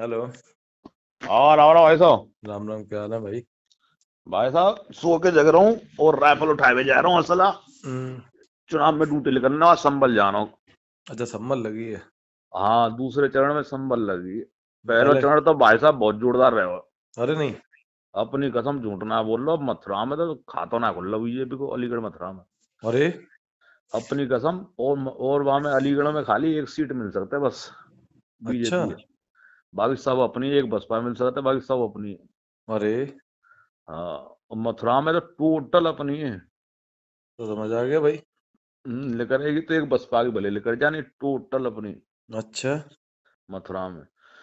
Hello और आ रहा भाई साहब राम राम क्या हाल है भाई भाई साहब सो के जग रहा हूँ और राइफल उठाए हुए जा रहा हूँ असला हम्म। चुनाव में ड्यूटी लेकर और संबल जा रहा हूँ अच्छा संबल लगी है हाँ दूसरे चरण में संबल लगी है पहले चरण तो भाई साहब बहुत जोरदार रहे अरे नहीं अपनी कसम झूठना बोल लो मथुरा में तो खाता ना खुल लो बीजेपी को अलीगढ़ मथुरा में अरे अपनी कसम और और वहां में अलीगढ़ में खाली एक सीट मिल सकता है बस अच्छा। बीजेपी अच्छा। बाकी सब अपनी एक बसपा मिल सकता है बाकी सब अपनी है अरे हाँ मथुरा में तो टोटल अपनी है तो समझ आ गया भाई हम्म, लेकर आएगी तो एक बसपा की भले लेकर जानी टोटल अपनी अच्छा मथुरा में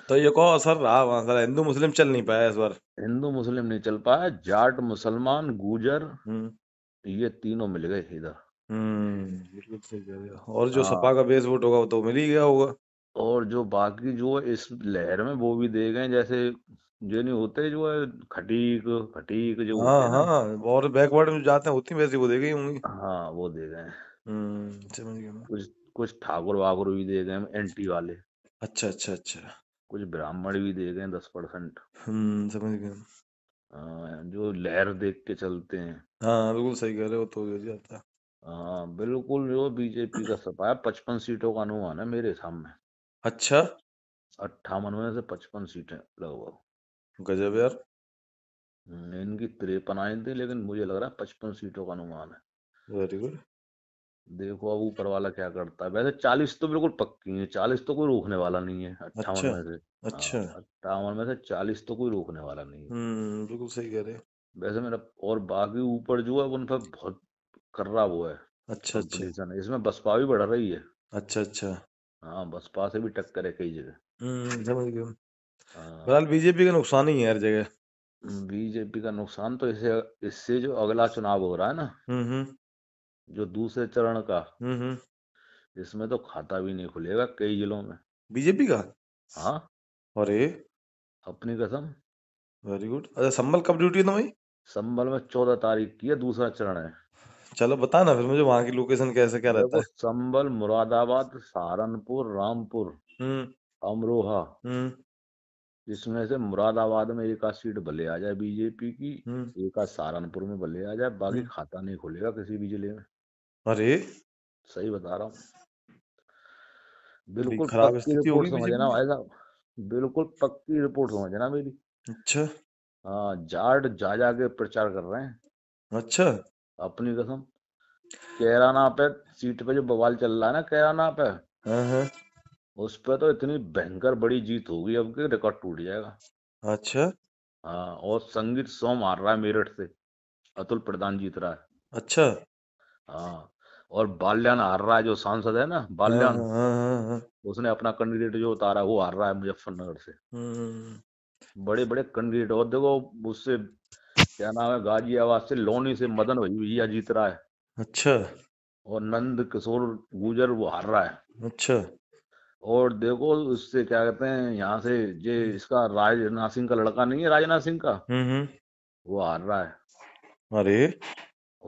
तो ये कहो असर रहा वहां सर हिंदू मुस्लिम चल नहीं पाया इस बार हिंदू मुस्लिम नहीं चल पाया जाट मुसलमान गुजर हम्म। ये तीनों मिल गए इधर हम्म, और जो हाँ। सपा का बेस वोट होगा वो तो मिल ही गया होगा और जो बाकी जो इस लहर में वो भी दे गए जैसे जो नहीं होते जो है खटीक खटीक जो हाँ, होते हाँ ना हाँ और बैकवर्ड में जाते हैं होती वैसे वो दे गई होंगी हाँ वो दे गए हम्म, समझ गया मैं कुछ कुछ ठाकुर वाकुर भी दे गए एंटी वाले अच्छा अच्छा अच्छा कुछ ब्राह्मण भी दे गए दस परसेंट हम्म, समझ गया हाँ, जो लहर देख के चलते हैं हाँ बिल्कुल सही कह रहे हो तो हो जाता हाँ बिल्कुल जो बीजेपी का सपा है पचपन सीटों का अनुमान है मेरे सामने अच्छा अट्ठावन में से पचपन सीटें लगभग गजब यार हम्म, इनकी तिरपन आई थी लेकिन मुझे लग रहा है पचपन सीटों का अनुमान है वेरी गुड देखो अब ऊपर वाला क्या करता है वैसे चालीस तो बिल्कुल पक्की है चालीस तो कोई रोकने वाला नहीं है अट्ठावन अच्छा में से अच्छा हाँ, अट्ठावन में से चालीस तो कोई रोकने वाला नहीं है हम्म, बिल्कुल सही कह रहे हैं वैसे मेरा और बाकी ऊपर जो है उन पर बहुत रहा वो है अच्छा अच्छा इसमें बसपा भी बढ़ रही है अच्छा अच्छा हाँ बसपा से भी टक्कर है कई जगह हम्म, हाँ। फिलहाल बीजेपी का नुकसान ही है हर जगह बीजेपी का नुकसान तो इससे इससे जो अगला चुनाव हो रहा है ना हम्म, हम्म। जो दूसरे चरण का इसमें तो खाता भी नहीं खुलेगा कई जिलों में बीजेपी का हाँ अरे अपनी कसम वेरी गुड अच्छा संबल कब ड्यूटी है तुम्हारी संबल में चौदह तारीख की है दूसरा चरण है चलो बताना फिर मुझे वहां की लोकेशन कैसे क्या रहता है संबल मुरादाबाद सहारनपुर रामपुर हम्म। अमरोहा इसमें हम्म। से मुरादाबाद में एक सीट भले आ जाए बीजेपी की हम्म। एक आध सहारनपुर में भले आ जाए बाकी खाता नहीं खुलेगा किसी भी जिले में अरे सही बता रहा हूँ बिल्कुल खराब पक्की स्थिति होगी समझना भाई साहब बिल्कुल पक्की रिपोर्ट समझना मेरी अच्छा हाँ जाट जा जा के प्रचार कर रहे हैं अच्छा अपनी कसम कैराना पे सीट पे जो बवाल चल रहा है ना कैराना पे हाँ, हाँ। उस पे तो इतनी भयंकर बड़ी जीत होगी अब की रिकॉर्ड टूट जाएगा अच्छा हाँ और संगीत सौ मार रहा है मेरठ से अतुल प्रधान जीत रहा है अच्छा हाँ और बाल्यान हार रहा है जो सांसद है ना बाल्यान हाँ, उसने अपना कैंडिडेट जो उतारा वो हार रहा है मुजफ्फरनगर से बड़े बड़े कैंडिडेट और देखो उससे क्या नाम है गाजियाबाद से लोनी से मदन भाई भैया जीत रहा है अच्छा और नंद किशोर गुजर वो हार रहा है अच्छा और देखो उससे क्या कहते हैं यहाँ से जे इसका राजनाथ सिंह का लड़का नहीं है राजनाथ सिंह का हम्म, हम्म। वो हार रहा है अरे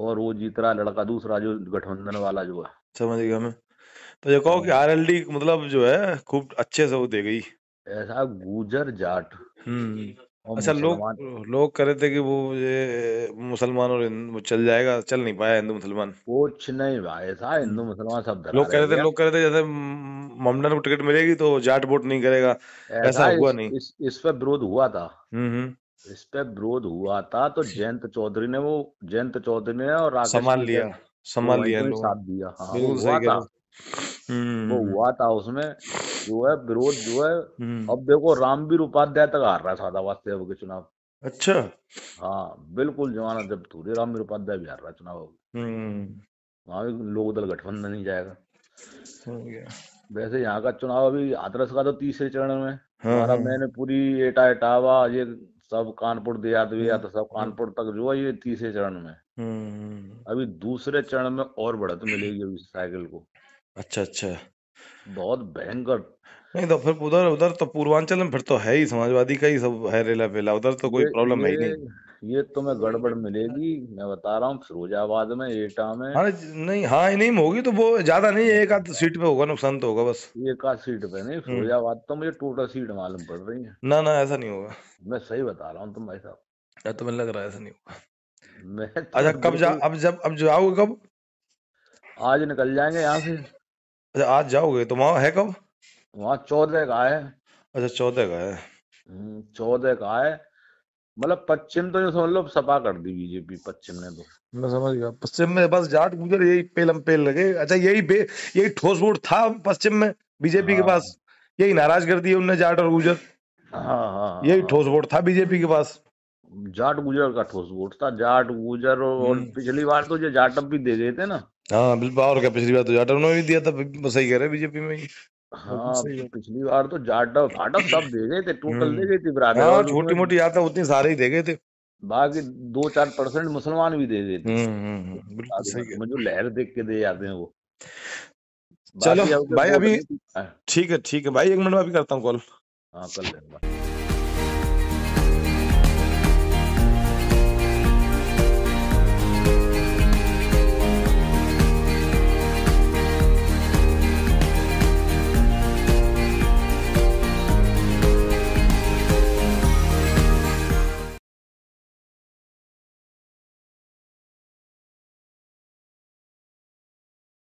और वो जीत रहा है लड़का दूसरा जो गठबंधन वाला जो है समझ गया मैं तो ये कहो कि आरएलडी हाँ। मतलब जो है खूब अच्छे से वो दे गई ऐसा गुजर जाट हम्म। अच्छा लोग मुसलमान लोग कह रहे थे कि वो ये मुसलमान और हिंद वो चल जाएगा चल नहीं पाया हिंदू मुसलमान कुछ नहीं भाई साहब हिंदू हम्म। मुसलमान सब लोग कह रहे थे लोग कह रहे थे जैसे ममडन को टिकट मिलेगी तो जाट वोट नहीं करेगा ऐसा ऐसा हुआ इस नहीं इस इस पे विरोध हुआ था हम्म हम्म इस पे विरोध हुआ था तो जयंत चौधरी ने वो जयंत चौधरी ने और राकेश संभाल लिया संभाल लिया इन दोनों ने लोगों ने साथ दिया हाँ वो सही हुआ कह रहे था हो। हम्म, वो हम्म। हुआ था उसमें जो है विरोध जो है हम्म। अब देखो रामवीर उपाध्याय तक हार रहा है सादा के चुनाव अच्छा हाँ बिल्कुल जमाना जब थोड़ी रामवीर उपाध्याय भी हार रहा है चुनाव हम्म। वहां भी लोग दल गठबंधन ही जाएगा वैसे यहाँ का चुनाव अभी आदरस का तो तीसरे चरण में हाँ, हमारा हाँ। मैंने पूरी एटा एटावा ये सब कानपुर देहात हम्म। विहात तो सब कानपुर तक जो है ये तीसरे चरण में अभी दूसरे चरण में और बढ़त मिलेगी अभी साइकिल को अच्छा अच्छा बहुत भयंकर नहीं तो फिर उधर उधर तो पूर्वांचल में फिर तो है ही समाजवादी का ही सब है रेला पेला उधर तो कोई प्रॉब्लम है ही नहीं ये तुम्हें तो गड़बड़ मिलेगी मैं बता रहा हूँ फिरोजाबाद में एटा में हाँ नहीं हाँ नहीं होगी तो वो ज्यादा नहीं एक आध सीट पे होगा नुकसान तो होगा बस एक आध सीट पे नहीं हम्म। फिरोजाबाद तो मुझे टोटल सीट मालूम पड़ रही है ना ना ऐसा नहीं होगा मैं सही बता रहा हूँ तुम भाई साहब तुम्हें तो लग रहा है ऐसा नहीं होगा मैं अच्छा तो कब जा अब जब अब जाओगे कब आज निकल जाएंगे यहाँ से अच्छा आज जाओगे तो वहाँ है कब वहाँ चौदह का है अच्छा चौदह का है हम्म, चौदह का है मतलब पश्चिम तो समझ लो सपा कर दी बीजेपी पश्चिम ने तो मैं समझ गया पश्चिम में बस जाट गुजर यही पेलम पेल लगे अच्छा यही बे यही ठोस वोट था पश्चिम में बीजेपी के हाँ। पास यही नाराज कर दिए उनने जाट और गुजर हाँ हाँ यही हाँ। ठोस वोट था बीजेपी के पास जाट गुजर का ठोस वोट था जाट गुजर और हम्म। पिछली बार तो जो जाटअप भी दे गए थे ना हाँ बिल्कुल और क्या पिछली बार तो जाटअप ने भी दिया था सही कह रहे बीजेपी में हाँ पिछली बार तो जाटअप फाटअप सब दे गए थे टोटल हम्म। दे गए थे बराबर हाँ, छोटी मोटी उतनी सारे ही दे गए थे बाकी दो चार परसेंट मुसलमान भी दे मुझे हम्म, लहर देख के दे जाते हैं वो चलो तो भाई अभी ठीक है ठीक है भाई एक मिनट में अभी करता हूँ कॉल हाँ कर लेना